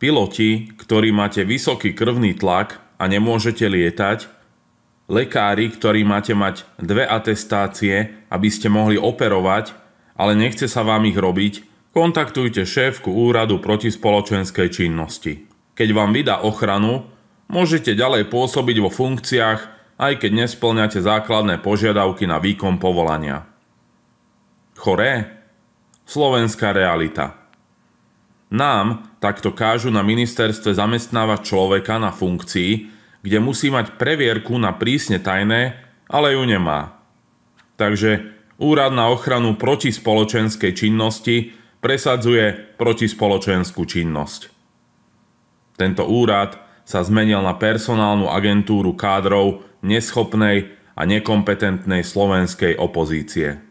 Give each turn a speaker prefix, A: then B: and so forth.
A: piloti, ktorí máte vysoký krvný tlak a nemôžete lietať, lekári, ktorí máte mať dve atestácie, aby ste mohli operovať, ale nechce sa vám ich robiť, kontaktujte šéfku úradu proti spoločenskej činnosti. Keď vám vydá ochranu, môžete ďalej pôsobiť vo funkciách, aj keď nesplňate základné požiadavky na výkon povolania. Choré? Slovenská realita – nám takto kážu na ministerstve zamestnávať človeka na funkcii, kde musí mať previerku na prísne tajné, ale ju nemá. Takže Úrad na ochranu protispoločenskej činnosti presadzuje protispoločenskú činnosť. Tento úrad sa zmenil na personálnu agentúru kádrov neschopnej a nekompetentnej slovenskej opozície.